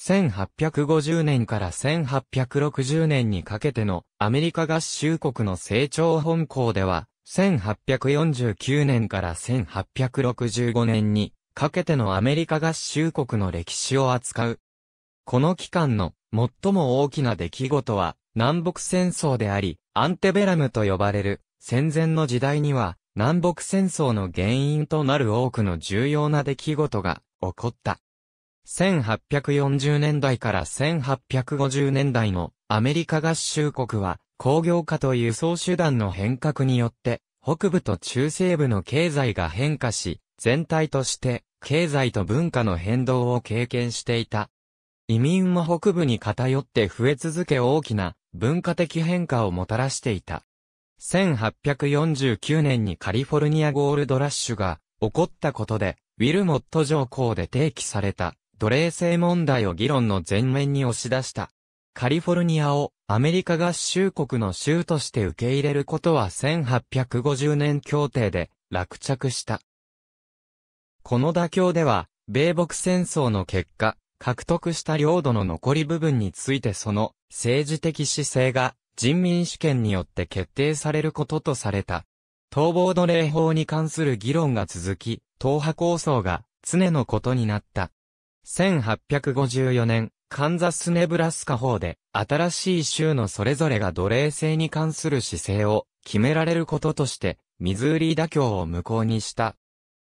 1850年から1860年にかけてのアメリカ合衆国の成長本校では、1849年から1865年にかけてのアメリカ合衆国の歴史を扱う。この期間の最も大きな出来事は南北戦争であり、アンテベラムと呼ばれる戦前の時代には南北戦争の原因となる多くの重要な出来事が起こった。1840年代から1850年代のアメリカ合衆国は工業化と輸送手段の変革によって北部と中西部の経済が変化し全体として経済と文化の変動を経験していた。移民も北部に偏って増え続け大きな文化的変化をもたらしていた。1849年にカリフォルニアゴールドラッシュが起こったことで、ウィルモット条項で提起された奴隷制問題を議論の前面に押し出した。カリフォルニアをアメリカ合衆国の州として受け入れることは1850年協定で落着した。この妥協では、米国戦争の結果、獲得した領土の残り部分についてその政治的姿勢が人民主権によって決定されることとされた。逃亡奴隷法に関する議論が続き、党派構想が常のことになった。1854年、カンザス・ネブラスカ法で、新しい州のそれぞれが奴隷制に関する姿勢を決められることとして、ミズーリー妥協を無効にした。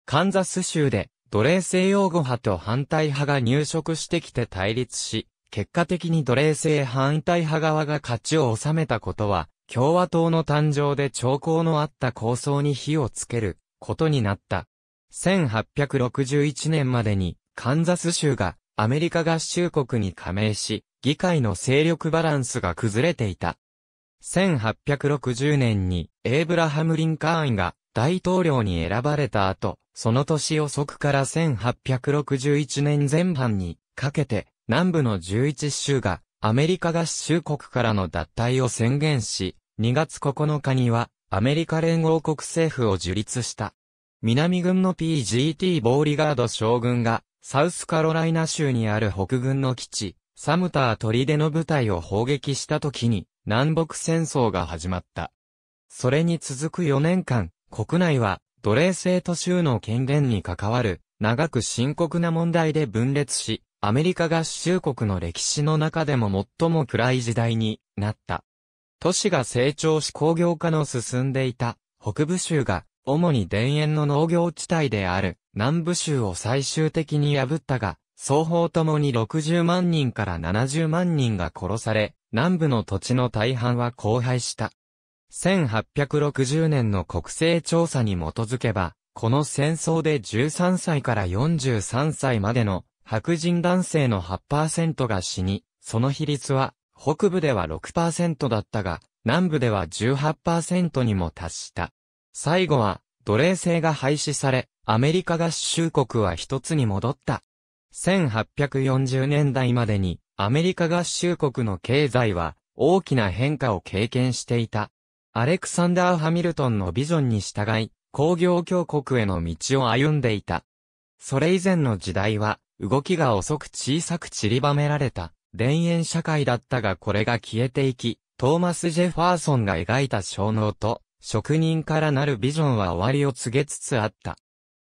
カンザス州で、奴隷制擁護派と反対派が入植してきて対立し、結果的に奴隷制反対派側が勝ちを収めたことは、共和党の誕生で兆候のあった構想に火をつけることになった。1861年までにカンザス州がアメリカ合衆国に加盟し、議会の勢力バランスが崩れていた。1860年にエイブラハム・リンカーンが大統領に選ばれた後、その年遅くから1861年前半にかけて南部の11州がアメリカ合衆国からの脱退を宣言し、2月9日にはアメリカ連合国政府を樹立した。南軍の PGT ボーリガード将軍がサウスカロライナ州にある北軍の基地、サムター砦の部隊を砲撃した時に、南北戦争が始まった。それに続く4年間、国内は、奴隷制と州の権限に関わる、長く深刻な問題で分裂し、アメリカ合衆国の歴史の中でも最も暗い時代になった。都市が成長し工業化の進んでいた北部州が主に田園の農業地帯である南部州を最終的に破ったが、双方ともに60万人から70万人が殺され、南部の土地の大半は荒廃した。1860年の国勢調査に基づけば、この戦争で13歳から43歳までの白人男性の8%が死に、その比率は北部では6%だったが、南部では18%にも達した。最後は奴隷制が廃止され、アメリカ合衆国は一つに戻った。1840年代までに、アメリカ合衆国の経済は、大きな変化を経験していた。アレクサンダー・ハミルトンのビジョンに従い、工業強国への道を歩んでいた。それ以前の時代は、動きが遅く小さく散りばめられた、田園社会だったがこれが消えていき、トーマス・ジェファーソンが描いた小脳と、職人からなるビジョンは終わりを告げつつあった。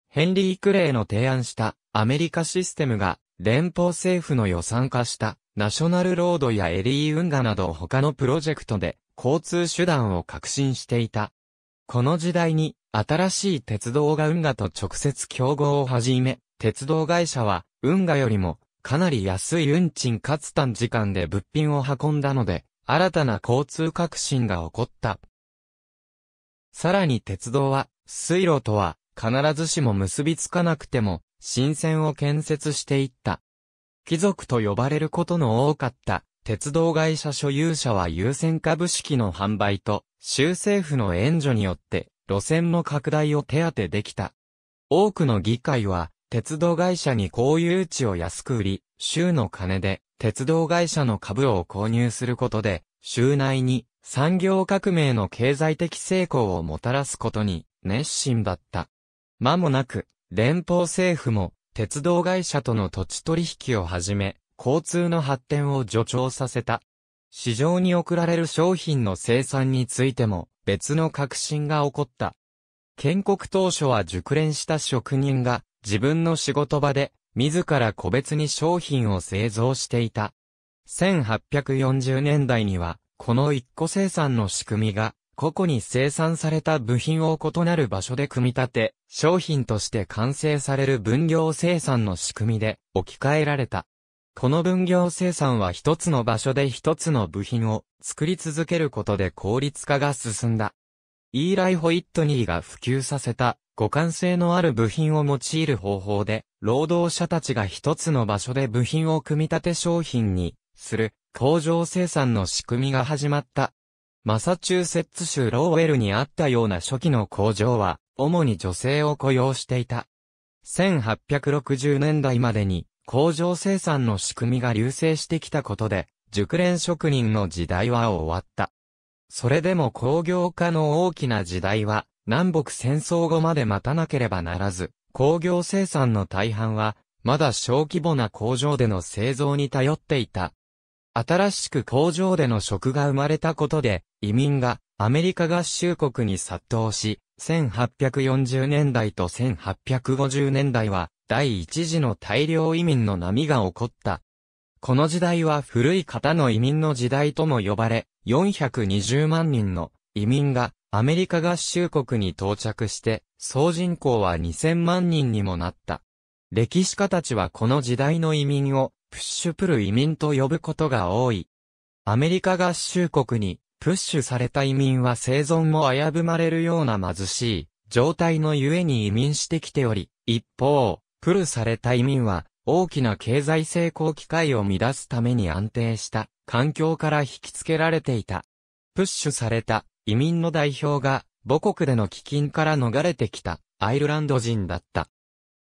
ヘンリー・クレイの提案したアメリカシステムが連邦政府の予算化したナショナルロードやエリー運河など他のプロジェクトで交通手段を革新していた。この時代に新しい鉄道が運河と直接競合を始め、鉄道会社は運河よりもかなり安い運賃かつ短時間で物品を運んだので、新たな交通革新が起こった。さらに鉄道は、水路とは、必ずしも結びつかなくても、新線を建設していった。貴族と呼ばれることの多かった、鉄道会社所有者は優先株式の販売と、州政府の援助によって、路線の拡大を手当てできた。多くの議会は、鉄道会社に公有地を安く売り、州の金で、鉄道会社の株を購入することで、州内に産業革命の経済的成功をもたらすことに熱心だった。間もなく、連邦政府も鉄道会社との土地取引をはじめ、交通の発展を助長させた。市場に送られる商品の生産についても別の革新が起こった。建国当初は熟練した職人が自分の仕事場で自ら個別に商品を製造していた。1840年代にはこの一個生産の仕組みが、個々に生産された部品を異なる場所で組み立て、商品として完成される分業生産の仕組みで置き換えられた。この分業生産は一つの場所で一つの部品を作り続けることで効率化が進んだ。イーライ・ホイットニーが普及させた互換性のある部品を用いる方法で、労働者たちが一つの場所で部品を組み立て商品にする工場生産の仕組みが始まった。マサチューセッツ州ローウェルにあったような初期の工場は、主に女性を雇用していた。1860年代までに工場生産の仕組みが流星してきたことで、熟練職人の時代は終わった。それでも工業化の大きな時代は、南北戦争後まで待たなければならず、工業生産の大半は、まだ小規模な工場での製造に頼っていた。新しく工場での職が生まれたことで、移民がアメリカ合衆国に殺到し、1840年代と1850年代は第一次の大量移民の波が起こった。この時代は古い方の移民の時代とも呼ばれ、420万人の移民がアメリカ合衆国に到着して、総人口は2000万人にもなった。歴史家たちはこの時代の移民をプッシュプル移民と呼ぶことが多い。アメリカ合衆国に、プッシュされた移民は生存も危ぶまれるような貧しい状態のゆえに移民してきており、一方、プルされた移民は大きな経済成功機会を乱すために安定した環境から引きつけられていた。プッシュされた移民の代表が母国での飢饉から逃れてきたアイルランド人だった。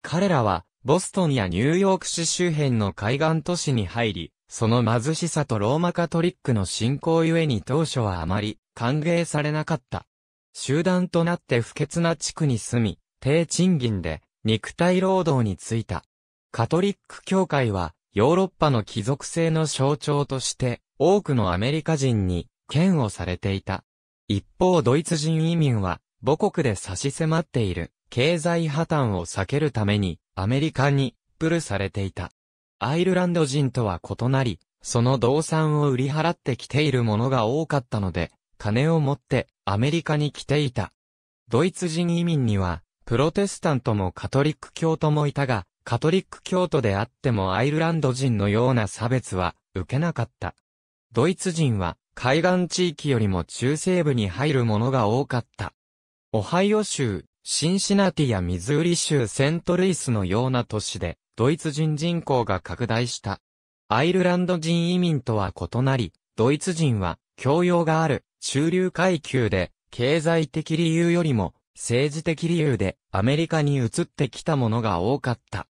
彼らはボストンやニューヨーク市周辺の海岸都市に入り、その貧しさとローマカトリックの信仰ゆえに当初はあまり歓迎されなかった。集団となって不潔な地区に住み、低賃金で肉体労働に就いた。カトリック教会はヨーロッパの貴族性の象徴として多くのアメリカ人に嫌悪されていた。一方ドイツ人移民は母国で差し迫っている経済破綻を避けるためにアメリカに、プルされていた。アイルランド人とは異なり、その動産を売り払ってきているものが多かったので、金を持ってアメリカに来ていた。ドイツ人移民には、プロテスタントもカトリック教徒もいたが、カトリック教徒であってもアイルランド人のような差別は受けなかった。ドイツ人は海岸地域よりも中西部に入るものが多かった。オハイオ州シンシナティやミズーリ州セントルイスのような都市で、ドイツ人人口が拡大した。アイルランド人移民とは異なり、ドイツ人は、教養がある、中流階級で、経済的理由よりも、政治的理由で、アメリカに移ってきたものが多かった。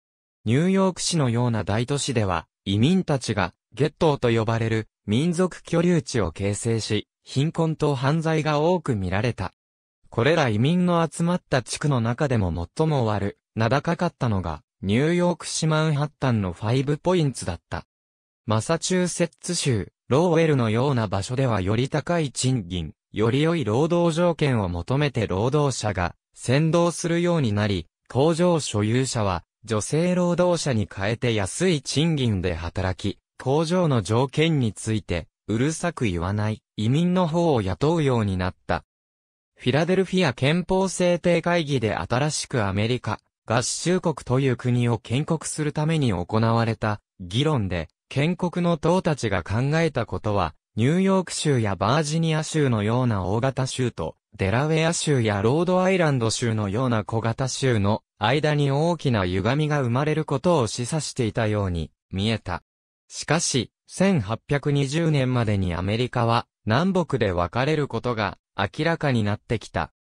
ニューヨーク市のような大都市では、移民たちが、ゲットーと呼ばれる民族居留地を形成し、貧困と犯罪が多く見られた。これら移民の集まった地区の中でも最も悪、名高かったのが、ニューヨーク市マンハッタンのファイブポインツだった。マサチューセッツ州、ローウェルのような場所ではより高い賃金、より良い労働条件を求めて労働者が先導するようになり、工場所有者は女性労働者に変えて安い賃金で働き、工場の条件についてうるさく言わない移民の方を雇うようになった。フィラデルフィア憲法制定会議で新しくアメリカ、合衆国という国を建国するために行われた議論で、建国の党たちが考えたことは、ニューヨーク州やバージニア州のような大型州と、デラウェア州やロードアイランド州のような小型州の間に大きな歪みが生まれることを示唆していたように見えた。しかし、1820年までにアメリカは南北で分かれることが明らかになってきた。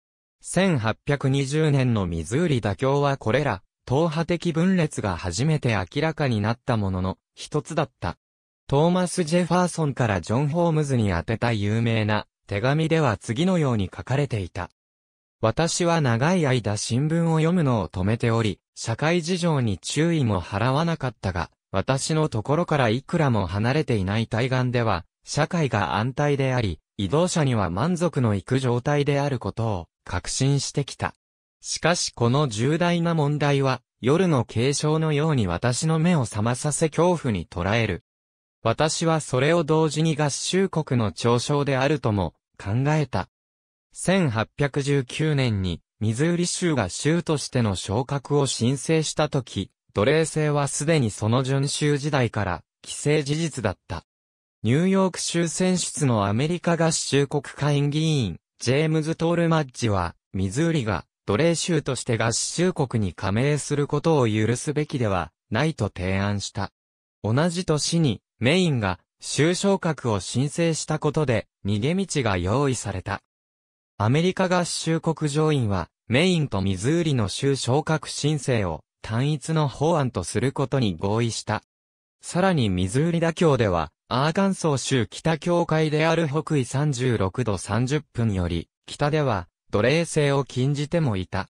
1820年のミズーリ妥協はこれら、党派的分裂が初めて明らかになったものの一つだった。トーマス・ジェファーソンからジョン・ホームズに宛てた有名な手紙では次のように書かれていた。私は長い間新聞を読むのを止めており、社会事情に注意も払わなかったが、私のところからいくらも離れていない対岸では、社会が安泰であり、移動者には満足のいく状態であることを確信してきた。しかしこの重大な問題は、夜の継承のように私の目を覚まさせ恐怖に捉える。私はそれを同時に合衆国の嘲笑であるとも考えた。1819年にミズーリ州が州としての昇格を申請したとき、奴隷制はすでにその準州時代から既成事実だった。ニューヨーク州選出のアメリカ合衆国会議員、ジェームズ・トールマッジは、ミズーリが奴隷州として合衆国に加盟することを許すべきではないと提案した。同じ年に、メインが州昇格を申請したことで、逃げ道が用意された。アメリカ合衆国上院は、メインとミズーリの州昇格申請を単一の法案とすることに合意した。さらにミズーリ妥協では、アーカンソー州北境界である北緯36度30分より、北では奴隷制を禁じてもいた。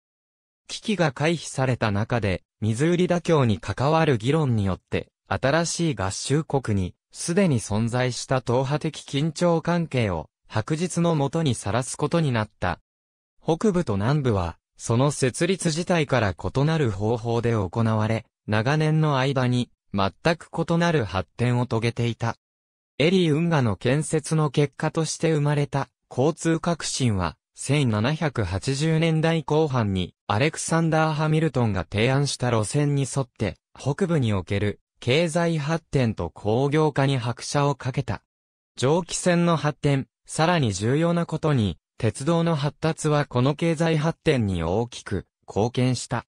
危機が回避された中で、ミズーリ妥協に関わる議論によって、新しい合衆国に、すでに存在した党派的緊張関係を、白日のもとにさらすことになった。北部と南部は、その設立自体から異なる方法で行われ、長年の間に、全く異なる発展を遂げていた。エリー運河の建設の結果として生まれた交通革新は、1780年代後半にアレクサンダー・ハミルトンが提案した路線に沿って、北部における経済発展と工業化に拍車をかけた。蒸気船の発展、さらに重要なことに、鉄道の発達はこの経済発展に大きく貢献した。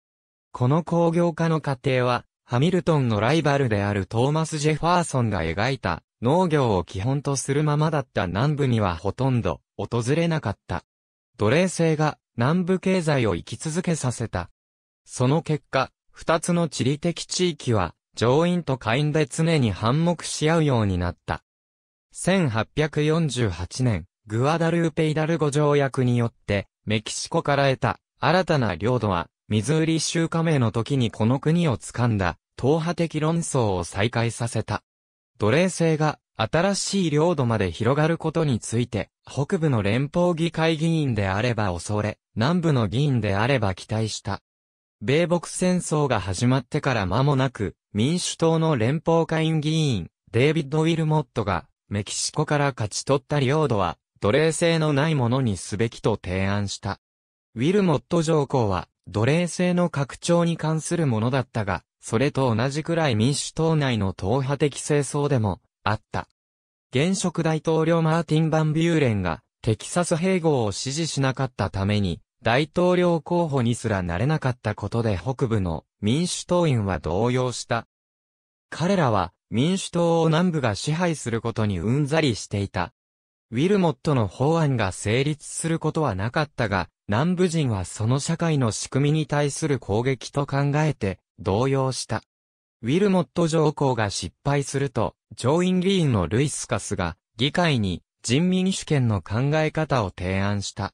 この工業化の過程は、ハミルトンのライバルであるトーマス・ジェファーソンが描いた農業を基本とするままだった南部にはほとんど訪れなかった。奴隷制が南部経済を生き続けさせた。その結果、二つの地理的地域は上院と下院で常に反目し合うようになった。1848年、グアダルーペイダルゴ条約によって、メキシコから得た新たな領土は、ミズーリ州加盟の時にこの国を掴んだ党派的論争を再開させた。奴隷制が新しい領土まで広がることについて、北部の連邦議会議員であれば恐れ、南部の議員であれば期待した。米北戦争が始まってから間もなく、民主党の連邦会員議員、デイビッド・ウィルモットが、メキシコから勝ち取った領土は、奴隷制のないものにすべきと提案した。ウィルモット条項は、奴隷制の拡張に関するものだったが、それと同じくらい民主党内の党派的清掃でも、あった。現職大統領マーティン・バンビューレンが、テキサス併合を支持しなかったために、大統領候補にすらなれなかったことで北部の民主党員は動揺した。彼らは民主党を南部が支配することにうんざりしていた。ウィルモットの法案が成立することはなかったが、南部人はその社会の仕組みに対する攻撃と考えて、動揺した。ウィルモット条項が失敗すると、上院議員のルイスカスが、議会に人民主権の考え方を提案した。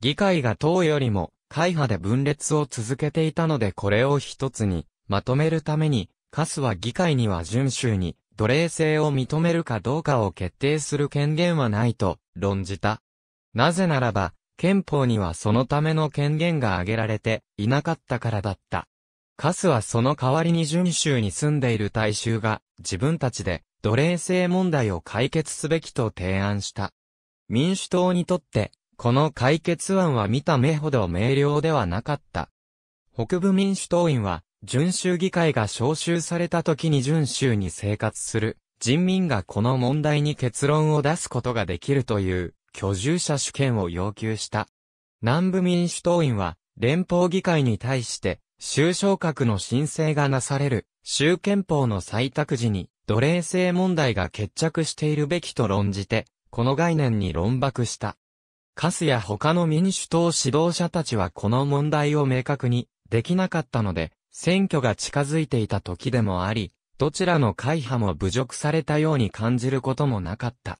議会が党よりも、会派で分裂を続けていたのでこれを一つに、まとめるために、カスは議会には遵守に、奴隷制を認めるかどうかを決定する権限はないと、論じた。なぜならば、憲法にはそのための権限が挙げられていなかったからだった。カスはその代わりに準州に住んでいる大衆が、自分たちで奴隷制問題を解決すべきと提案した。民主党にとって、この解決案は見た目ほど明瞭ではなかった。北部民主党員は、準州議会が招集された時に準州に生活する人民がこの問題に結論を出すことができるという居住者主権を要求した。南部民主党員は連邦議会に対して州昇格の申請がなされる、州憲法の採択時に、奴隷制問題が決着しているべきと論じて、この概念に論爆した。カスや他の民主党指導者たちはこの問題を明確にできなかったので、選挙が近づいていた時でもあり、どちらの会派も侮辱されたように感じることもなかった。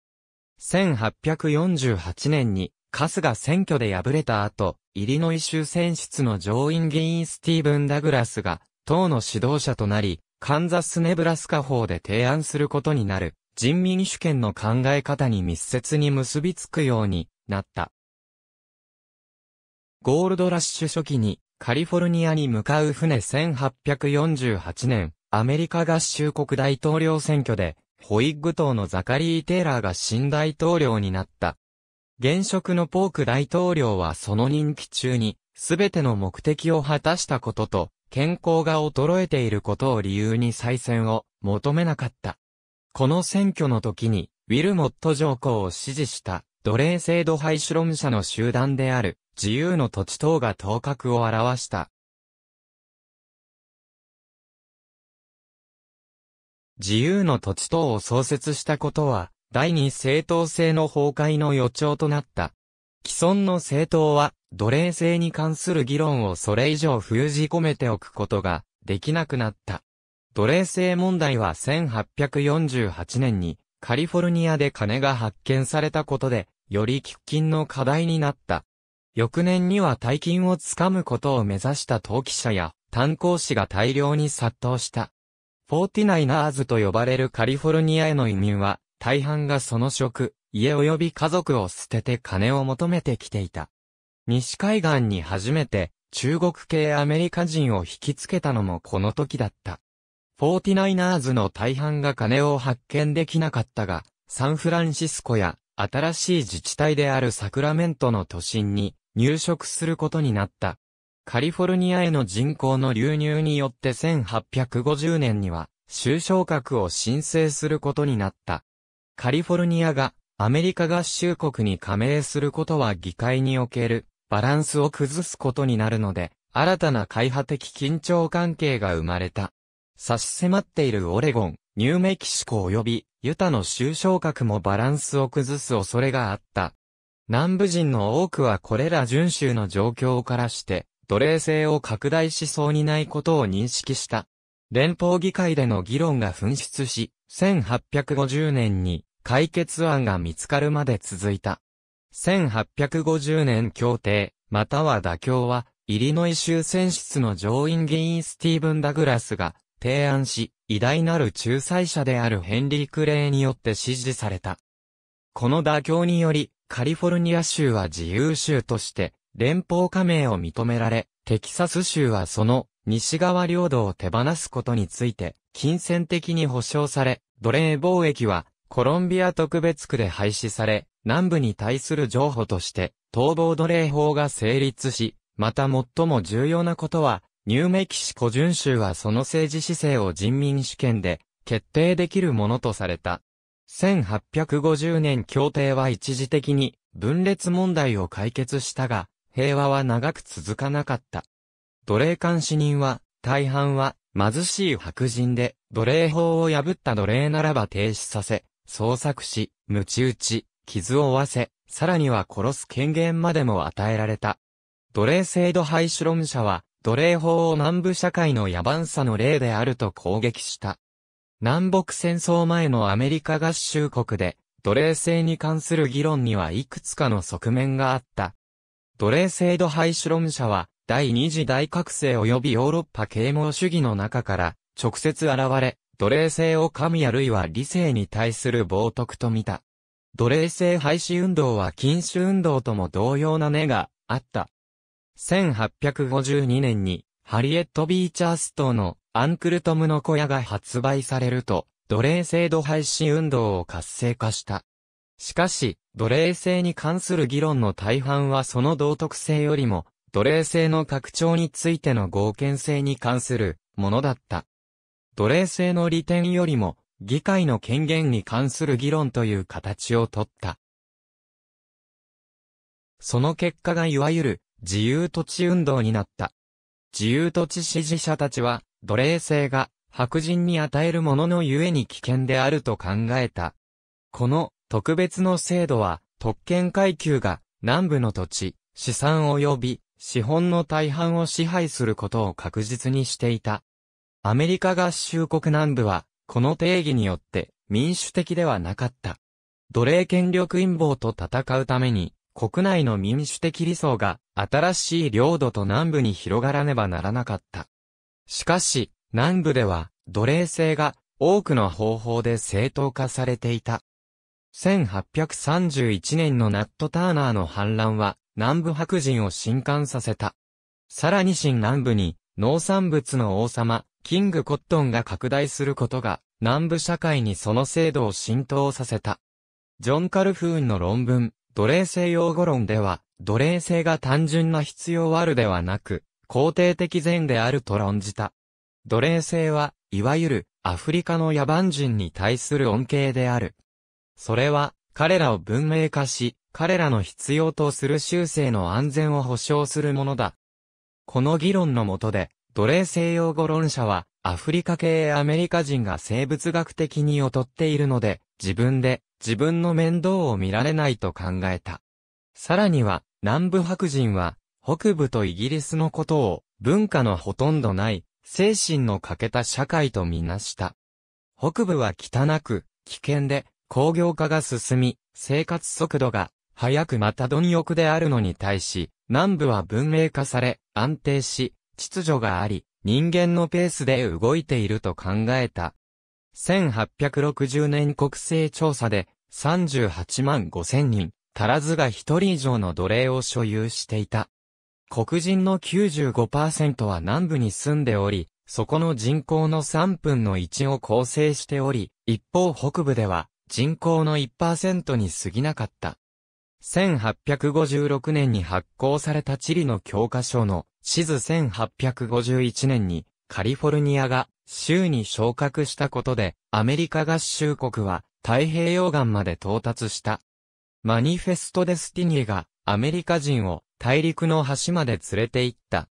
1848年にカスが選挙で敗れた後、イリノイ州選出の上院議員スティーブン・ダグラスが、党の指導者となり、カンザス・ネブラスカ法で提案することになる、人民主権の考え方に密接に結びつくようになった。ゴールドラッシュ初期に、カリフォルニアに向かう船1848年、アメリカ合衆国大統領選挙で、ホイッグ党のザカリー・テイラーが新大統領になった。現職のポーク大統領はその任期中に、すべての目的を果たしたことと、健康が衰えていることを理由に再選を求めなかった。この選挙の時に、ウィルモット上皇を支持した、奴隷制度廃止論者の集団である、自由の土地等が頭角を表した。自由の土地等を創設したことは、第二正当性の崩壊の予兆となった。既存の政党は、奴隷制に関する議論をそれ以上封じ込めておくことができなくなった。奴隷制問題は1848年にカリフォルニアで金が発見されたことで、より喫緊の課題になった。翌年には大金をつかむことを目指した投記者や炭鉱士が大量に殺到した。フォーティナイナーズと呼ばれるカリフォルニアへの移民は、大半がその職、家及び家族を捨てて金を求めてきていた。西海岸に初めて中国系アメリカ人を引きつけたのもこの時だった。フォーティナイナーズの大半が金を発見できなかったが、サンフランシスコや新しい自治体であるサクラメントの都心に入植することになった。カリフォルニアへの人口の流入によって1850年には、就職格を申請することになった。カリフォルニアがアメリカ合衆国に加盟することは議会におけるバランスを崩すことになるので、新たな会派的緊張関係が生まれた。差し迫っているオレゴン、ニューメキシコ及びユタの州昇格もバランスを崩す恐れがあった。南部人の多くはこれら準州の状況からして、奴隷制を拡大しそうにないことを認識した。連邦議会での議論が紛失し、1850年に解決案が見つかるまで続いた。1850年協定、または妥協は、イリノイ州選出の上院議員スティーブン・ダグラスが提案し、偉大なる仲裁者であるヘンリー・クレイによって支持された。この妥協により、カリフォルニア州は自由州として、連邦加盟を認められ、テキサス州はその西側領土を手放すことについて、金銭的に保障され、奴隷貿易はコロンビア特別区で廃止され、南部に対する譲歩として、逃亡奴隷法が成立し、また最も重要なことは、ニューメキシコ巡州はその政治姿勢を人民主権で決定できるものとされた。1850年協定は一時的に分裂問題を解決したが、平和は長く続かなかった。奴隷監視人は、大半は貧しい白人で、奴隷法を破った奴隷ならば停止させ、捜索し、鞭打ち、傷を負わせ、さらには殺す権限までも与えられた。奴隷制度廃止論者は、奴隷法を南部社会の野蛮さの例であると攻撃した。南北戦争前のアメリカ合衆国で、奴隷制に関する議論にはいくつかの側面があった。奴隷制度廃止論者は、第二次大覚醒及びヨーロッパ啓蒙主義の中から、直接現れ、奴隷制を神あるいは理性に対する冒涜と見た。奴隷制廃止運動は禁止運動とも同様な根があった。1852年にハリエット・ビーチャーストのアンクルトムの小屋が発売されると、奴隷制度廃止運動を活性化した。しかし、奴隷制に関する議論の大半はその道徳性よりも、奴隷制の拡張についての合憲性に関するものだった。奴隷制の利点よりも、議会の権限に関する議論という形をとった。その結果がいわゆる自由土地運動になった。自由土地支持者たちは奴隷制が白人に与えるもののゆえに危険であると考えた。この特別の制度は特権階級が南部の土地、資産及び資本の大半を支配することを確実にしていた。アメリカ合衆国南部は、この定義によって民主的ではなかった。奴隷権力陰謀と戦うために、国内の民主的理想が新しい領土と南部に広がらねばならなかった。しかし、南部では奴隷制が多くの方法で正当化されていた。1831年のナット・ターナーの反乱は南部白人を震撼させた。さらに新南部に農産物の王様、キングコットンが拡大することが、南部社会にその制度を浸透させた。ジョン・カルフーンの論文、奴隷制用語論では、奴隷制が単純な必要あるではなく、肯定的善であると論じた。奴隷制は、いわゆる、アフリカの野蛮人に対する恩恵である。それは、彼らを文明化し、彼らの必要とする修正の安全を保障するものだ。この議論のもとで、奴隷西洋語論者は、アフリカ系アメリカ人が生物学的に劣っているので、自分で自分の面倒を見られないと考えた。さらには、南部白人は、北部とイギリスのことを、文化のほとんどない、精神の欠けた社会とみなした。北部は汚く、危険で、工業化が進み、生活速度が、早くまた貪欲であるのに対し、南部は文明化され、安定し、秩序があり、人間のペースで動いていると考えた。1860年国勢調査で38万5千人、足らずが一人以上の奴隷を所有していた。黒人の95%は南部に住んでおり、そこの人口の3分の1を構成しており、一方北部では人口の1%に過ぎなかった。1856年に発行された地理の教科書の地図1851年にカリフォルニアが州に昇格したことで、アメリカ合衆国は太平洋岸まで到達した。マニフェスト・デスティニーがアメリカ人を大陸の端まで連れて行った。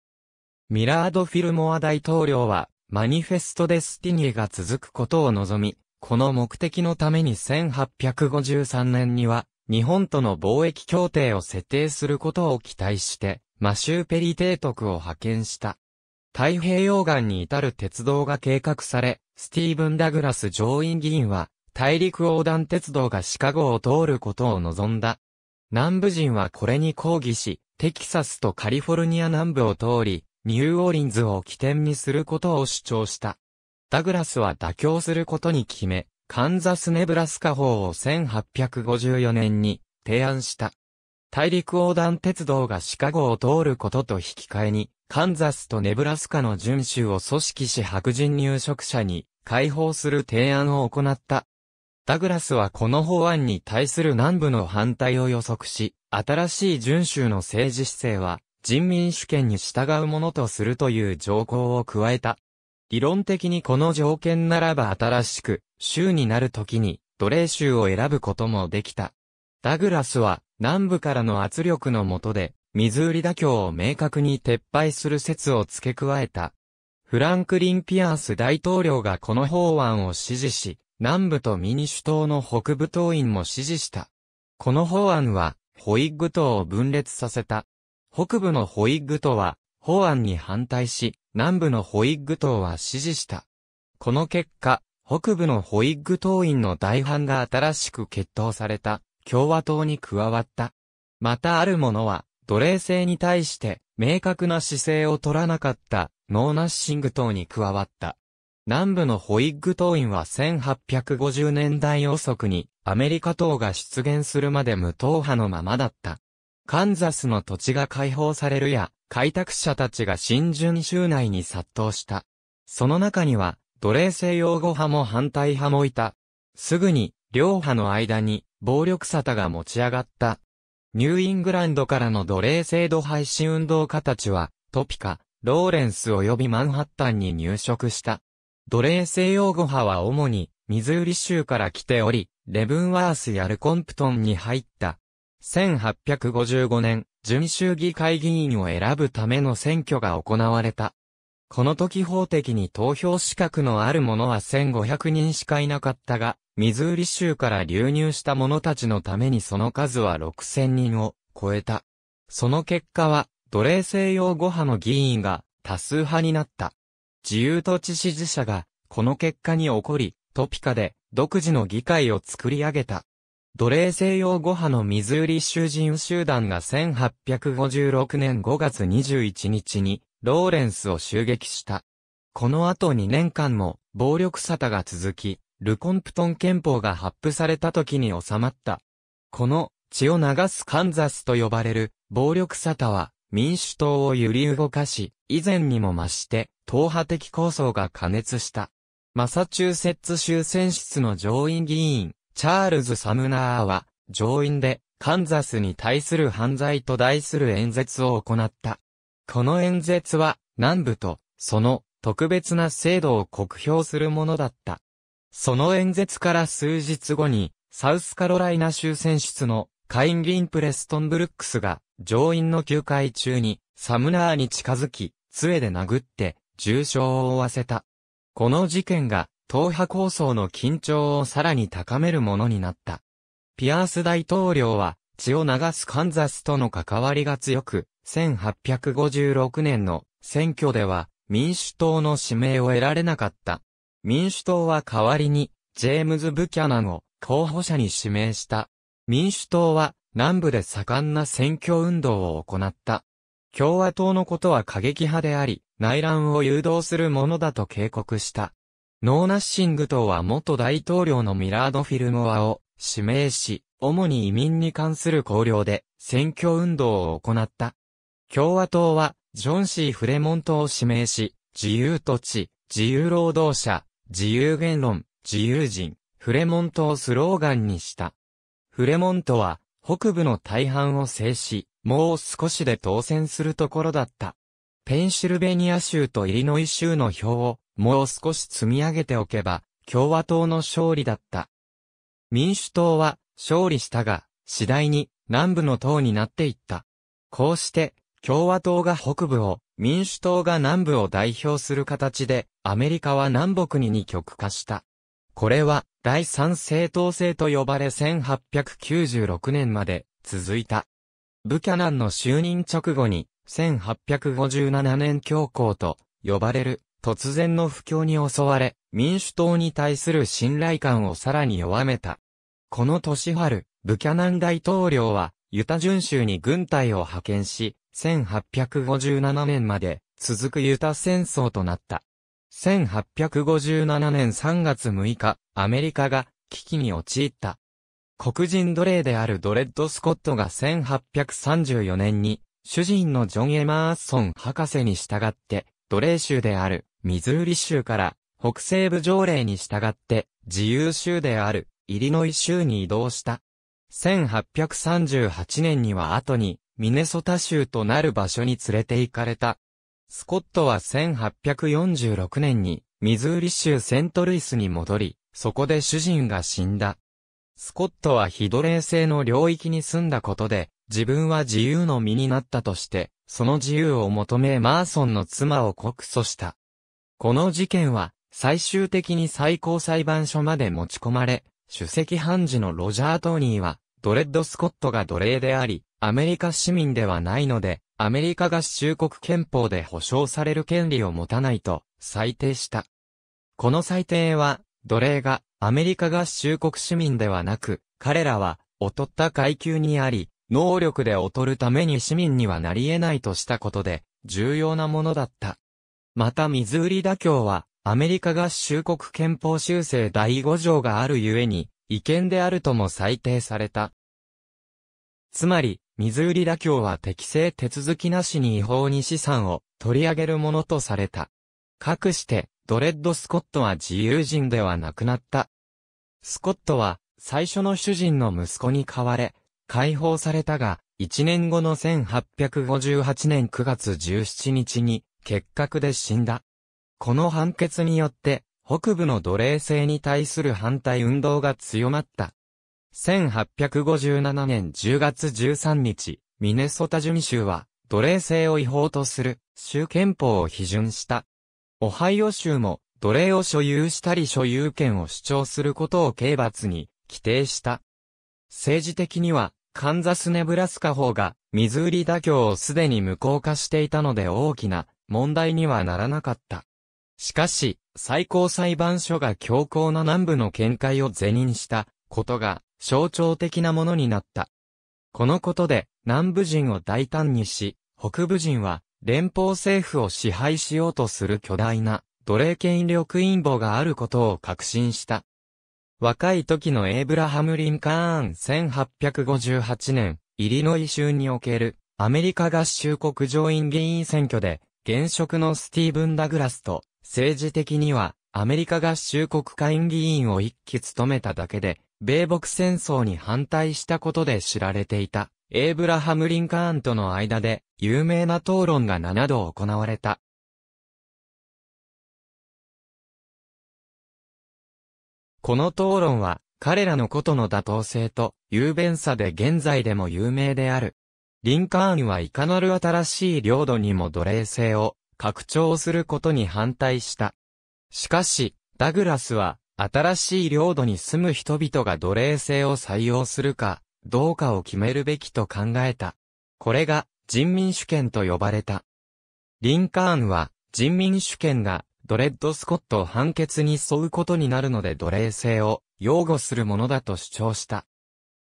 ミラード・フィルモア大統領はマニフェスト・デスティニーが続くことを望み、この目的のために1853年には日本との貿易協定を設定することを期待して、マシューペリ提督を派遣した。太平洋岸に至る鉄道が計画され、スティーブン・ダグラス上院議員は、大陸横断鉄道がシカゴを通ることを望んだ。南部人はこれに抗議し、テキサスとカリフォルニア南部を通り、ニューオーリンズを起点にすることを主張した。ダグラスは妥協することに決め、カンザス・ネブラスカ法を1854年に提案した。大陸横断鉄道がシカゴを通ることと引き換えに、カンザスとネブラスカの準州を組織し白人入植者に解放する提案を行った。ダグラスはこの法案に対する南部の反対を予測し、新しい順州の政治姿勢は人民主権に従うものとするという条項を加えた。理論的にこの条件ならば新しく、州になるときに奴隷州を選ぶこともできた。ダグラスは、南部からの圧力の下で、ミズーリ妥協を明確に撤廃する説を付け加えた。フランクリン・ピアース大統領がこの法案を支持し、南部とミニ首都党の北部党員も支持した。この法案は、ホイッグ党を分裂させた。北部のホイッグ党は、法案に反対し、南部のホイッグ党は支持した。この結果、北部のホイッグ党員の大半が新しく決闘された。共和党に加わった。またある者は、奴隷制に対して明確な姿勢を取らなかったノーナッシング党に加わった。南部のホイッグ党員は1850年代遅くにアメリカ党が出現するまで無党派のままだった。カンザスの土地が解放されるや、開拓者たちが新順州内に殺到した。その中には、奴隷制擁護派も反対派もいた。すぐに、両派の間に、暴力沙汰が持ち上がった。ニューイングランドからの奴隷制度廃止運動家たちは、トピカ、ローレンス及びマンハッタンに入植した。奴隷西洋語派は主に、ミズーリ州から来ており、レブンワースやルコンプトンに入った。1855年、準州議会議員を選ぶための選挙が行われた。この時法的に投票資格のある者は1500人しかいなかったが、ミズーリ州から流入した者たちのためにその数は6000人を超えた。その結果は、奴隷西洋語派の議員が多数派になった。自由土地支持者が、この結果に起こり、トピカで独自の議会を作り上げた。奴隷西洋語派のミズーリ州人集団が1856年5月21日にローレンスを襲撃した。この後2年間も暴力沙汰が続き、ルコンプトン憲法が発布された時に収まった。この、血を流すカンザスと呼ばれる、暴力沙汰は、民主党を揺り動かし、以前にも増して、党派的構想が加熱した。マサチューセッツ州選出の上院議員、チャールズ・サムナーは、上院で、カンザスに対する犯罪と題する演説を行った。この演説は、南部と、その、特別な制度を酷評するものだった。その演説から数日後に、サウスカロライナ州選出のカインリン・プレストン・ブルックスが、上院の休会中に、サムナーに近づき、杖で殴って、重傷を負わせた。この事件が、党派構想の緊張をさらに高めるものになった。ピアース大統領は、血を流すカンザスとの関わりが強く、1856年の選挙では民主党の指名を得られなかった。民主党は代わりに、ジェームズ・ブキャナンを候補者に指名した。民主党は、南部で盛んな選挙運動を行った。共和党のことは過激派であり、内乱を誘導するものだと警告した。ノーナッシング党は元大統領のミラード・フィルモアを指名し、主に移民に関する綱領で選挙運動を行った。共和党はジョン・シー・フレモントを指名し、自由土地、自由労働者、自由言論、自由人、フレモントをスローガンにした。フレモントは、北部の大半を制し、もう少しで当選するところだった。ペンシルベニア州とイリノイ州の票を、もう少し積み上げておけば、共和党の勝利だった。民主党は、勝利したが、次第に、南部の党になっていった。こうして、共和党が北部を、民主党が南部を代表する形で、アメリカは南北に二極化した。これは、第三政党制と呼ばれ1896年まで続いた。ブキャナンの就任直後に、1857年教皇と呼ばれる突然の不況に襲われ、民主党に対する信頼感をさらに弱めた。この年春、ブキャナン大統領は、ユタ準州に軍隊を派遣し、1857年まで続くユタ戦争となった。1857年3月6日、アメリカが危機に陥った。黒人奴隷であるドレッド・スコットが1834年に、主人のジョン・エマーソン博士に従って、奴隷州であるミズーリ州から北西部条例に従って自由州であるイリノイ州に移動した。1838年には後にミネソタ州となる場所に連れて行かれた。スコットは1846年に、ミズーリ州セントルイスに戻り、そこで主人が死んだ。スコットは非奴隷制の領域に住んだことで、自分は自由の身になったとして、その自由を求めマーソンの妻を告訴した。この事件は、最終的に最高裁判所まで持ち込まれ、主席判事のロジャー・トーニーは、ドレッド・スコットが奴隷であり、アメリカ市民ではないので、アメリカ合衆国憲法で保障される権利を持たないと裁定した。この裁定は、奴隷がアメリカ合衆国市民ではなく、彼らは劣った階級にあり、能力で劣るために市民にはなり得ないとしたことで、重要なものだった。またミズーリ妥協は、アメリカ合衆国憲法修正第5条があるゆえに、違憲であるとも裁定された。つまり、水売り妥協は適正手続きなしに違法に資産を取り上げるものとされた。かくして、ドレッド・スコットは自由人ではなくなった。スコットは、最初の主人の息子に代われ、解放されたが、1年後の1858年9月17日に、結核で死んだ。この判決によって、北部の奴隷制に対する反対運動が強まった。1857年10月13日、ミネソタ準州は、奴隷制を違法とする、州憲法を批准した。オハイオ州も、奴隷を所有したり所有権を主張することを刑罰に、規定した。政治的には、カンザスネブラスカ法が、ミズーリ妥協をすでに無効化していたので大きな問題にはならなかった。しかし、最高裁判所が強硬な南部の見解を是認したことが、象徴的なものになった。このことで、南部人を大胆にし、北部人は、連邦政府を支配しようとする巨大な、奴隷権力陰謀があることを確信した。若い時のエイブラハム・リンカーン1858年、イリノイ州におけるアメリカ合衆国上院議員選挙で、現職のスティーブン・ダグラスと、政治的にはアメリカ合衆国下院議員を一期務めただけで、米牧戦争に反対したことで知られていた、エイブラハム・リンカーンとの間で、有名な討論が7度行われた。この討論は、彼らのことの妥当性と、雄弁さで現在でも有名である。リンカーンはいかなる新しい領土にも奴隷制を拡張することに反対した。しかし、ダグラスは、新しい領土に住む人々が奴隷制を採用するか、どうかを決めるべきと考えた。これが人民主権と呼ばれた。リンカーンは人民主権がドレッド・スコット判決に沿うことになるので奴隷制を擁護するものだと主張した。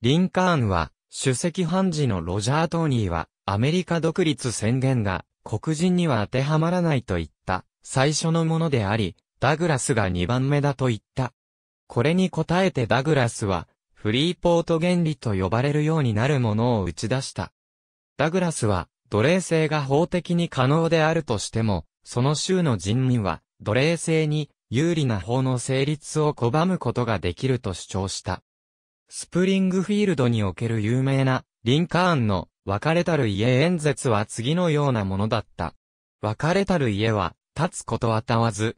リンカーンは主席判事のロジャー・トーニーはアメリカ独立宣言が黒人には当てはまらないと言った最初のものであり、ダグラスが2番目だと言った。これに応えてダグラスは、フリーポート原理と呼ばれるようになるものを打ち出した。ダグラスは、奴隷制が法的に可能であるとしても、その州の人民は、奴隷制に有利な法の成立を拒むことができると主張した。スプリングフィールドにおける有名な、リンカーンの、別れたる家演説は次のようなものだった。別れたる家は、立つことはたわず、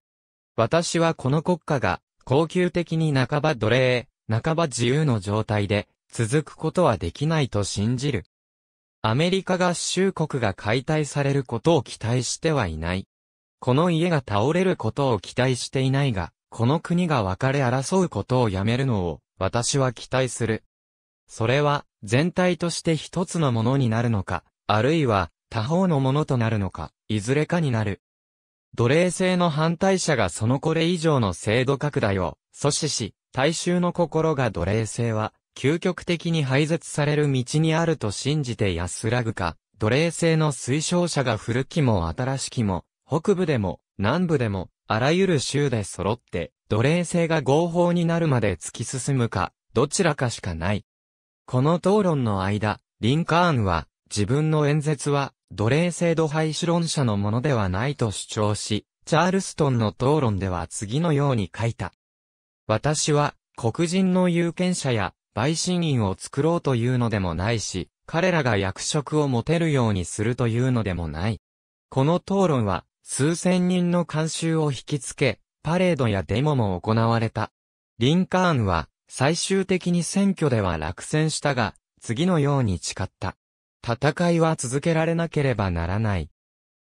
私はこの国家が、恒久的に半ば奴隷、半ば自由の状態で、続くことはできないと信じる。アメリカ合衆国が解体されることを期待してはいない。この家が倒れることを期待していないが、この国が別れ争うことをやめるのを、私は期待する。それは、全体として一つのものになるのか、あるいは、他方のものとなるのか、いずれかになる。奴隷制の反対者がそのこれ以上の制度拡大を阻止し、大衆の心が奴隷制は、究極的に廃絶される道にあると信じて安らぐか、奴隷制の推奨者が古きも新しきも、北部でも、南部でも、あらゆる州で揃って、奴隷制が合法になるまで突き進むか、どちらかしかない。この討論の間、リンカーンは、自分の演説は、奴隷制度廃止論者のものではないと主張し、チャールストンの討論では次のように書いた。私は黒人の有権者や陪審員を作ろうというのでもないし、彼らが役職を持てるようにするというのでもない。この討論は数千人の監修を引きつけ、パレードやデモも行われた。リンカーンは最終的に選挙では落選したが、次のように誓った。戦いは続けられなければならない。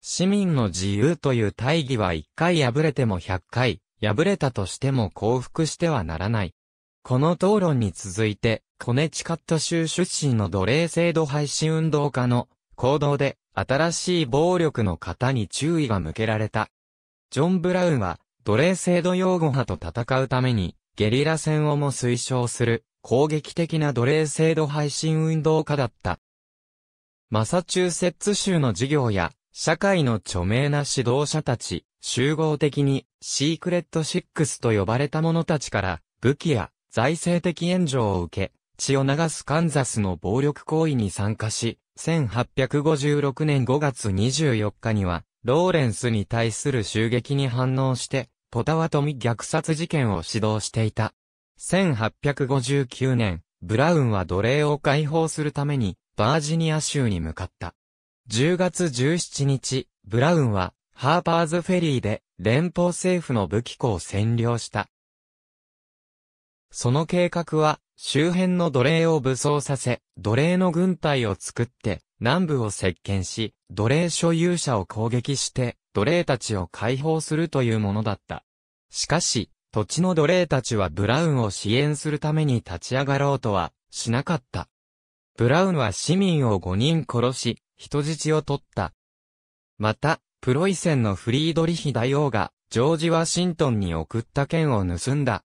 市民の自由という大義は一回破れても百回、破れたとしても降伏してはならない。この討論に続いて、コネチカット州出身の奴隷制度廃止運動家の行動で新しい暴力の方に注意が向けられた。ジョン・ブラウンは奴隷制度擁護派と戦うためにゲリラ戦をも推奨する攻撃的な奴隷制度廃止運動家だった。マサチューセッツ州の事業や、社会の著名な指導者たち、集合的に、シークレットシックスと呼ばれた者たちから、武器や財政的援助を受け、血を流すカンザスの暴力行為に参加し、1856年5月24日には、ローレンスに対する襲撃に反応して、ポタワトミ虐殺事件を指導していた。1859年、ブラウンは奴隷を解放するために、バージニア州に向かった。10月17日、ブラウンは、ハーパーズフェリーで、連邦政府の武器庫を占領した。その計画は、周辺の奴隷を武装させ、奴隷の軍隊を作って、南部を接見し、奴隷所有者を攻撃して、奴隷たちを解放するというものだった。しかし、土地の奴隷たちはブラウンを支援するために立ち上がろうとは、しなかった。ブラウンは市民を5人殺し、人質を取った。また、プロイセンのフリードリヒ大王が、ジョージ・ワシントンに送った剣を盗んだ。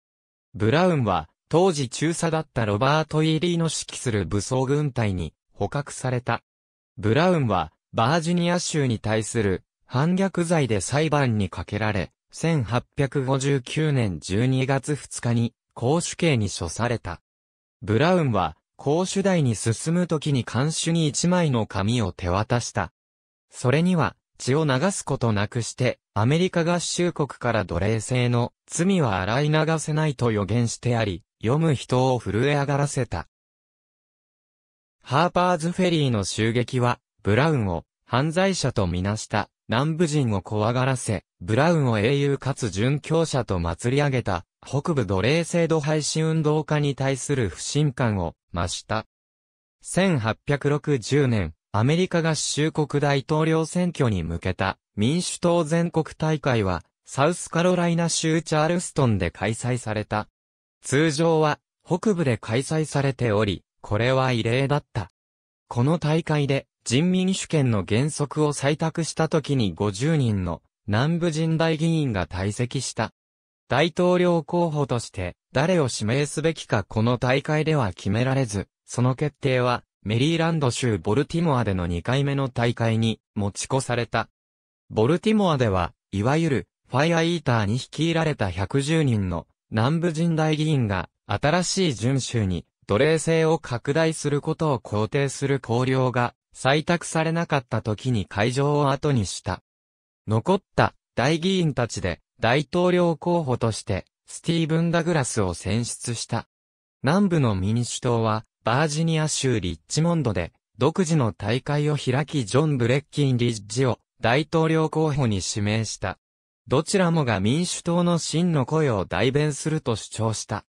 ブラウンは、当時中佐だったロバート・イーリーの指揮する武装軍隊に捕獲された。ブラウンは、バージニア州に対する反逆罪で裁判にかけられ、1859年12月2日に公主刑に処された。ブラウンは公主台に進むときに監守に一枚の紙を手渡した。それには、血を流すことなくして、アメリカ合衆国から奴隷制の罪は洗い流せないと予言してあり、読む人を震え上がらせた。ハーパーズフェリーの襲撃は、ブラウンを犯罪者とみなした南部人を怖がらせ、ブラウンを英雄かつ殉教者と祭り上げた北部奴隷制度廃止運動家に対する不信感をました。1860年、アメリカ合衆国大統領選挙に向けた民主党全国大会は、サウスカロライナ州チャールストンで開催された。通常は北部で開催されており、これは異例だった。この大会で人民主権の原則を採択した時に50人の南部人大議員が退席した。大統領候補として誰を指名すべきかこの大会では決められず、その決定は、メリーランド州ボルティモアでの2回目の大会に持ち越された。ボルティモアでは、いわゆる、ファイアイーターに率いられた110人の南部人大議員が、新しい準州に奴隷制を拡大することを肯定する考慮が採択されなかった時に会場を後にした。残った大議員たちで大統領候補としてスティーブン・ダグラスを選出した。南部の民主党は、バージニア州リッチモンドで、独自の大会を開きジョン・ブレッキン・リッジを大統領候補に指名した。どちらもが民主党の真の声を代弁すると主張した。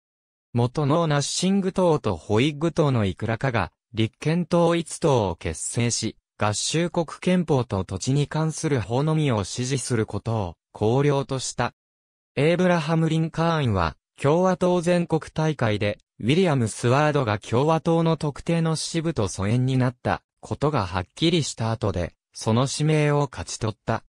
元のナッシング党とホイッグ党のいくらかが、立憲統一党を結成し、合衆国憲法と土地に関する法のみを支持することを、公領とした。エイブラハム・リンカーンは、共和党全国大会で、ウィリアム・スワードが共和党の特定の支部と疎遠になったことがはっきりした後で、その指名を勝ち取った。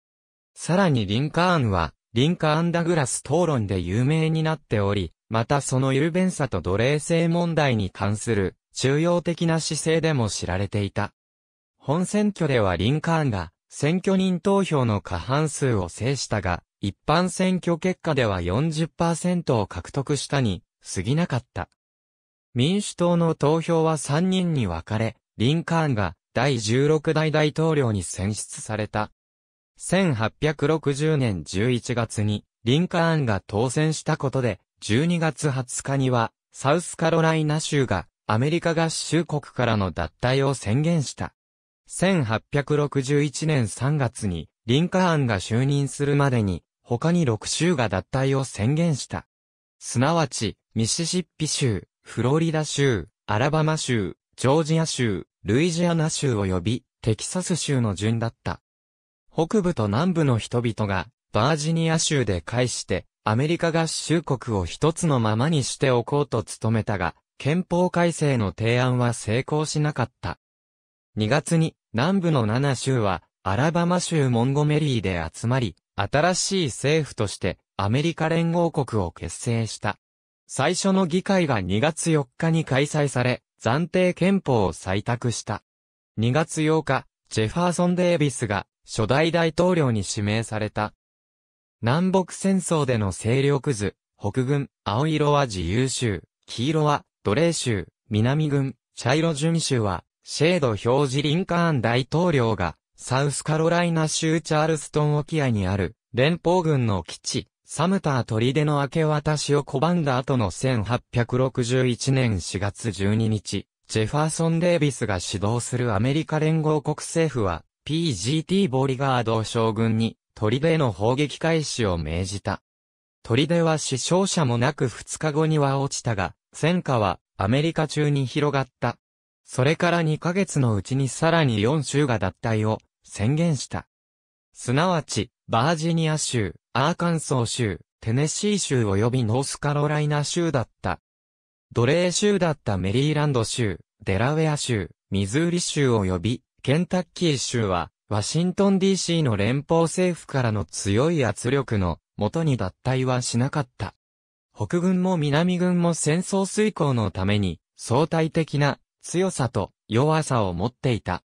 さらにリンカーンは、リンカーン・ダグラス討論で有名になっており、またそのベンさと奴隷制問題に関する中央的な姿勢でも知られていた。本選挙ではリンカーンが選挙人投票の過半数を制したが、一般選挙結果では40%を獲得したに過ぎなかった。民主党の投票は3人に分かれ、リンカーンが第16代大統領に選出された。1860年11月にリンカーンが当選したことで、12月20日にはサウスカロライナ州がアメリカ合衆国からの脱退を宣言した。1861年3月にリンカーンが就任するまでに他に6州が脱退を宣言した。すなわち、ミシシッピ州、フロリダ州、アラバマ州、ジョージア州、ルイジアナ州及びテキサス州の順だった。北部と南部の人々がバージニア州で返してアメリカ合衆国を一つのままにしておこうと努めたが、憲法改正の提案は成功しなかった。2月に南部の7州はアラバマ州モンゴメリーで集まり、新しい政府としてアメリカ連合国を結成した。最初の議会が2月4日に開催され、暫定憲法を採択した。2月8日、ジェファーソン・デービスが初代大統領に指名された。南北戦争での勢力図、北軍、青色は自由州、黄色は奴隷州、南軍、茶色準州は、シェード表示リンカーン大統領がサウスカロライナ州チャールストン沖合にある、連邦軍の基地、サムター砦の明け渡しを拒んだ後の1861年4月12日、ジェファーソン・デイビスが指導するアメリカ連合国政府は、PGT ボリガード将軍に、砦への砲撃開始を命じた。砦は死傷者もなく2日後には落ちたが、戦火はアメリカ中に広がった。それから2ヶ月のうちにさらに4州が脱退を宣言した。すなわち、バージニア州、アーカンソー州、テネシー州及びノースカロライナ州だった。奴隷州だったメリーランド州、デラウェア州、ミズーリ州及びケンタッキー州は、ワシントン DC の連邦政府からの強い圧力のもとに脱退はしなかった。北軍も南軍も戦争遂行のために相対的な強さと弱さを持っていた。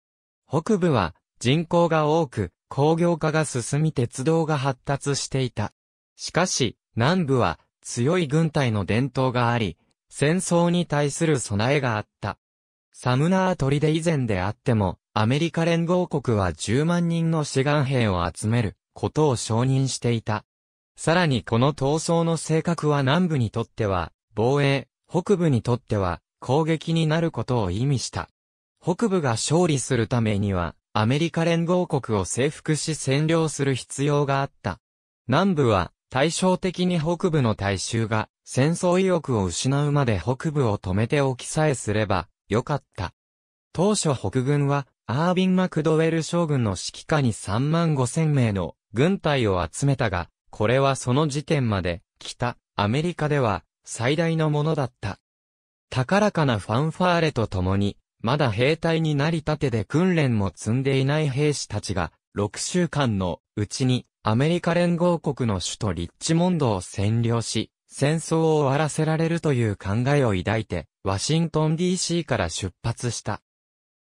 北部は人口が多く、工業化が進み鉄道が発達していた。しかし、南部は強い軍隊の伝統があり、戦争に対する備えがあった。サムナー砦以前であっても、アメリカ連合国は10万人の志願兵を集めることを承認していた。さらにこの闘争の性格は南部にとっては防衛、北部にとっては攻撃になることを意味した。北部が勝利するためには、アメリカ連合国を征服し占領する必要があった。南部は、対照的に北部の大衆が、戦争意欲を失うまで北部を止めておきさえすれば、よかった。当初北軍は、アービン・マクドウェル将軍の指揮下に3万5千名の軍隊を集めたが、これはその時点まで、北、アメリカでは、最大のものだった。高らかなファンファーレと共に、まだ兵隊になりたてで訓練も積んでいない兵士たちが、6週間のうちにアメリカ連合国の首都リッチモンドを占領し、戦争を終わらせられるという考えを抱いて、ワシントン DC から出発した。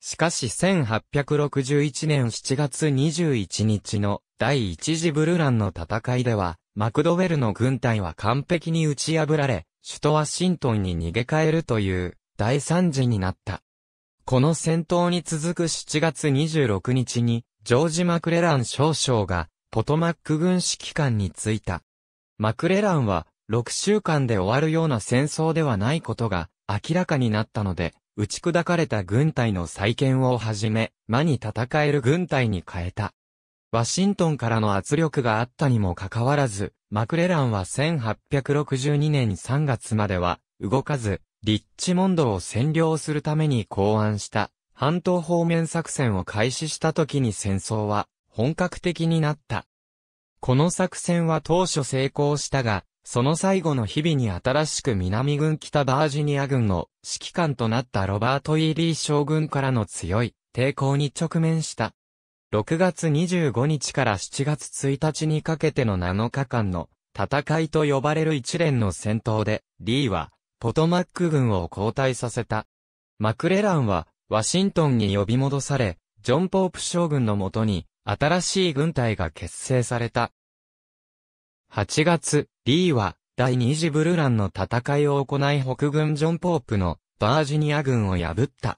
しかし1861年7月21日の第1次ブルランの戦いでは、マクドウェルの軍隊は完璧に打ち破られ、首都ワシントンに逃げ帰るという大惨事になった。この戦闘に続く7月26日に、ジョージ・マクレラン少将が、ポトマック軍指揮官に着いた。マクレランは、6週間で終わるような戦争ではないことが明らかになったので、打ち砕かれた軍隊の再建をはじめ、間に戦える軍隊に変えた。ワシントンからの圧力があったにもかかわらず、マクレランは1862年3月までは動かず、リッチモンドを占領するために考案した半島方面作戦を開始した時に戦争は本格的になった。この作戦は当初成功したが、その最後の日々に新しく南軍北バージニア軍の指揮官となったロバート・イーリー将軍からの強い抵抗に直面した。6月25日から7月1日にかけての7日間の戦いと呼ばれる一連の戦闘で、リーはポトマック軍を後退させた。マクレランはワシントンに呼び戻され、ジョン・ポープ将軍のもとに新しい軍隊が結成された。8月、リーは第二次ブルランの戦いを行い北軍ジョン・ポープのバージニア軍を破った。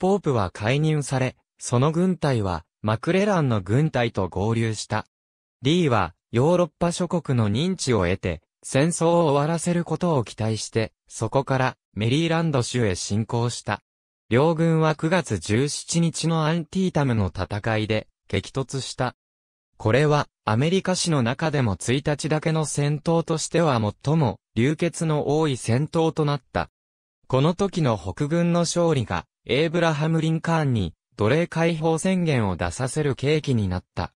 ポープは解任され、その軍隊はマクレランの軍隊と合流した。リーは、ヨーロッパ諸国の認知を得て、戦争を終わらせることを期待して、そこからメリーランド州へ侵攻した。両軍は9月17日のアンティータムの戦いで激突した。これはアメリカ史の中でも1日だけの戦闘としては最も流血の多い戦闘となった。この時の北軍の勝利がエイブラハム・リンカーンに奴隷解放宣言を出させる契機になった。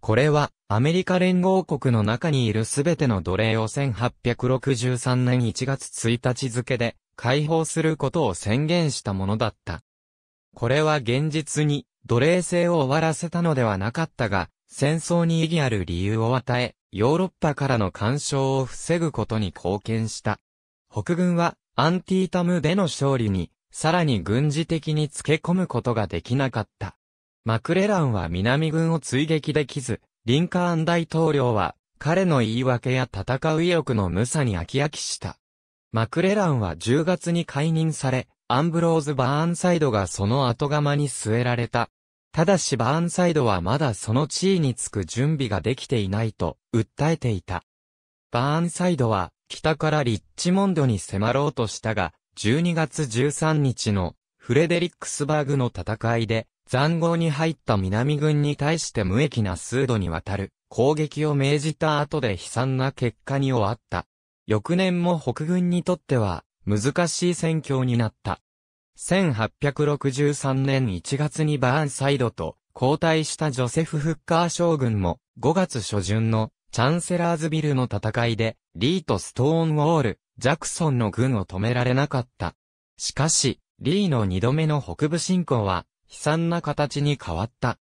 これは、アメリカ連合国の中にいるすべての奴隷を1863年1月1日付で、解放することを宣言したものだった。これは現実に、奴隷制を終わらせたのではなかったが、戦争に意義ある理由を与え、ヨーロッパからの干渉を防ぐことに貢献した。北軍は、アンティータムでの勝利に、さらに軍事的に付け込むことができなかった。マクレランは南軍を追撃できず、リンカーン大統領は彼の言い訳や戦う意欲の無さに飽き飽きした。マクレランは10月に解任され、アンブローズ・バーンサイドがその後釜に据えられた。ただしバーンサイドはまだその地位につく準備ができていないと訴えていた。バーンサイドは北からリッチモンドに迫ろうとしたが、12月13日のフレデリックスバーグの戦いで、残壕に入った南軍に対して無益な数度にわたる攻撃を命じた後で悲惨な結果に終わった。翌年も北軍にとっては難しい戦況になった。1863年1月にバーンサイドと交代したジョセフ・フッカー将軍も5月初旬のチャンセラーズビルの戦いでリーとストーンウォール、ジャクソンの軍を止められなかった。しかし、リーの二度目の北部侵攻は、悲惨な形に変わった。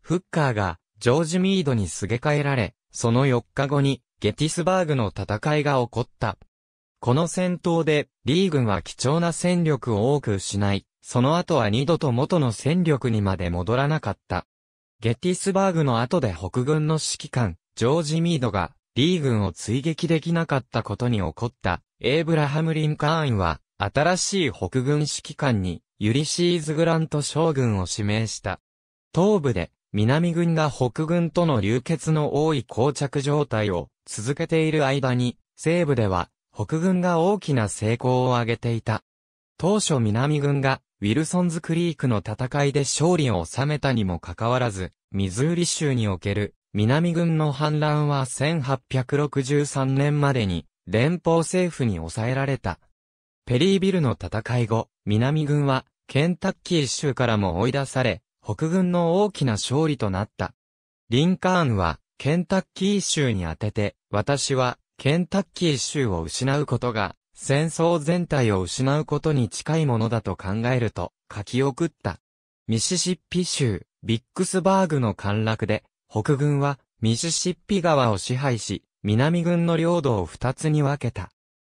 フッカーが、ジョージ・ミードにすげ替えられ、その4日後に、ゲティスバーグの戦いが起こった。この戦闘で、リー軍は貴重な戦力を多く失い、その後は二度と元の戦力にまで戻らなかった。ゲティスバーグの後で北軍の指揮官、ジョージ・ミードが、リー軍を追撃できなかったことに起こった、エイブラハム・リンカーンは、新しい北軍指揮官に、ユリシーズ・グラント将軍を指名した。東部で、南軍が北軍との流血の多い膠着状態を続けている間に、西部では、北軍が大きな成功を挙げていた。当初南軍が、ウィルソンズ・クリークの戦いで勝利を収めたにもかかわらず、ミズーリ州における南軍の反乱は1863年までに連邦政府に抑えられた。ペリービルの戦い後、南軍はケンタッキー州からも追い出され、北軍の大きな勝利となった。リンカーンはケンタッキー州に当てて、私はケンタッキー州を失うことが戦争全体を失うことに近いものだと考えると書き送った。ミシシッピ州、ビックスバーグの陥落で北軍はミシシッピ川を支配し、南軍の領土を二つに分けた。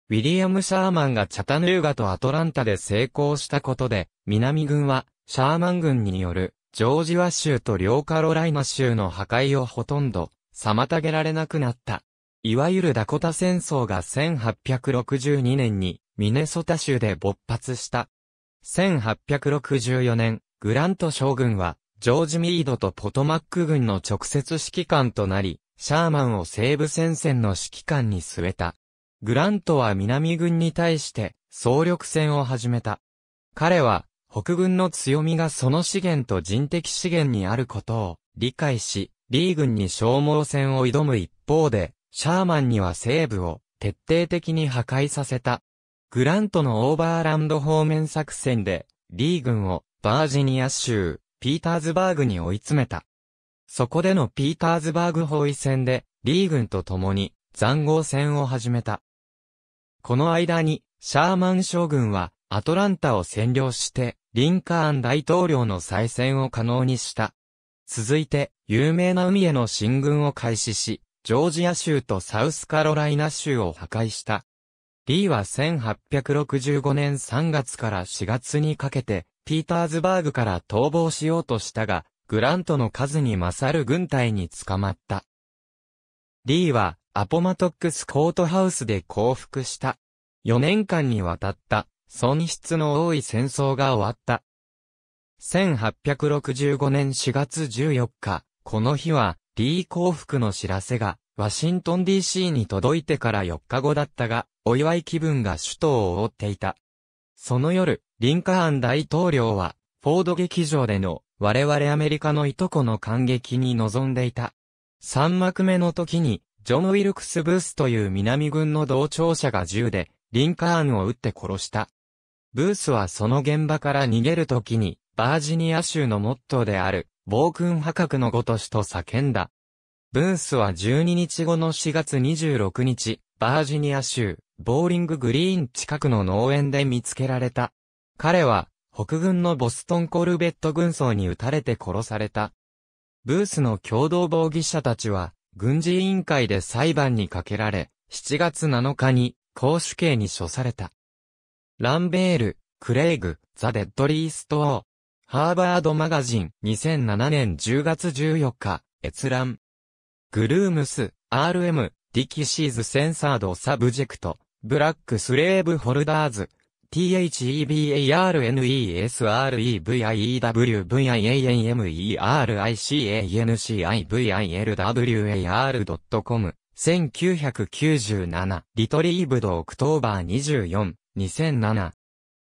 ウィリアム・シャーマンがチャタヌーガとアトランタで成功したことで、南軍は、シャーマン軍による、ジョージワ州と両カロライナ州の破壊をほとんど、妨げられなくなった。いわゆるダコタ戦争が1862年に、ミネソタ州で勃発した。1864年、グラント将軍は、ジョージ・ミードとポトマック軍の直接指揮官となり、シャーマンを西部戦線の指揮官に据えた。グラントは南軍に対して総力戦を始めた。彼は北軍の強みがその資源と人的資源にあることを理解し、リー軍に消耗戦を挑む一方で、シャーマンには西部を徹底的に破壊させた。グラントのオーバーランド方面作戦で、リー軍をバージニア州、ピーターズバーグに追い詰めた。そこでのピーターズバーグ包囲戦で、リー軍と共に、残豪戦を始めた。この間に、シャーマン将軍は、アトランタを占領して、リンカーン大統領の再選を可能にした。続いて、有名な海への進軍を開始し、ジョージア州とサウスカロライナ州を破壊した。リーは1865年3月から4月にかけて、ピーターズバーグから逃亡しようとしたが、グラントの数に勝る軍隊に捕まった。リーは、アポマトックスコートハウスで降伏した。4年間にわたった、損失の多い戦争が終わった。1865年4月14日、この日は、リー降伏の知らせが、ワシントン DC に届いてから4日後だったが、お祝い気分が首都を覆っていた。その夜、リンカーン大統領は、フォード劇場での、我々アメリカのいとこの感激に臨んでいた。3幕目の時に、ジョン・ウィルクス・ブースという南軍の同調者が銃で、リンカーンを撃って殺した。ブースはその現場から逃げる時に、バージニア州のモットーである、暴君破格のごとしと叫んだ。ブースは12日後の4月26日、バージニア州、ボーリンググリーン近くの農園で見つけられた。彼は、北軍のボストンコルベット軍曹に撃たれて殺された。ブースの共同防御者たちは、軍事委員会で裁判にかけられ、7月7日に、公主刑に処された。ランベール、クレイグ、ザ・デッドリースト・オー。ハーバード・マガジン、2007年10月14日、閲覧。グルームス、RM、ディキシーズ・センサード・サブジェクト、ブラック・スレーブ・ホルダーズ、t h e b a r n e s v a r e v i e w e r m e r i c a n c i v i l w a r c o m 1997 retrieved October 24 2007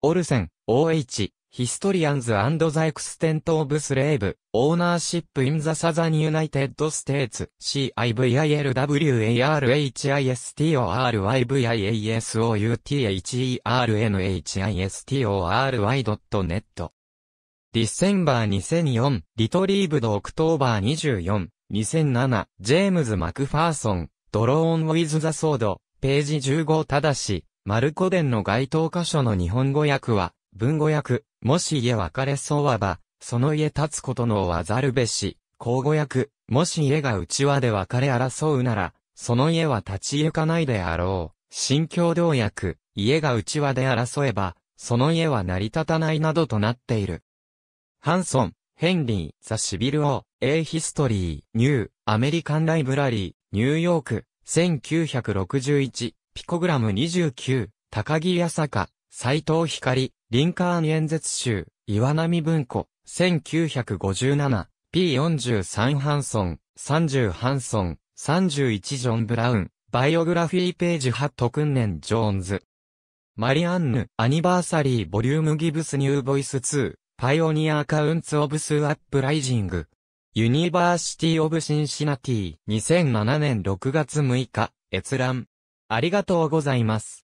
オルセン OH ヒストリアンズザエクステント・オブ・スレーブ、オーナーシップ・イン・ザ・サザン・ユナイテッド・ステーツ、c i v i l w a r h i s t o r y v i a s o u t h e r n h i s t o r y n e t ディセンバー2004、リトリーブド・オクトーバー24、2007、ジェームズ・マクファーソン、ドローン・ウィズ・ザ・ソード、ページ15ただし、マルコデンの該当箇所の日本語訳は、文語訳、もし家別れそうはば、その家立つことのわざるべし、口語訳、もし家が内輪で別れ争うなら、その家は立ち行かないであろう。新共同訳、家が内輪で争えば、その家は成り立たないなどとなっている。ハンソン、ヘンリー、ザ・シビル・オー、A ヒストリー、ニュー、アメリカン・ライブラリー、ニューヨーク、1961、ピコグラム29、高木康坂、斎藤光、リンカーン演説集、岩波文庫、1957、P43 ハンソン、30ハンソン、31ジョン・ブラウン、バイオグラフィーページハット訓練ジョーンズ。マリアンヌ、アニバーサリーボリュームギブスニューボイス2、パイオニアアカウンツオブスアップライジング。ユニバーシティオブシンシナティ、2007年6月6日、閲覧。ありがとうございます。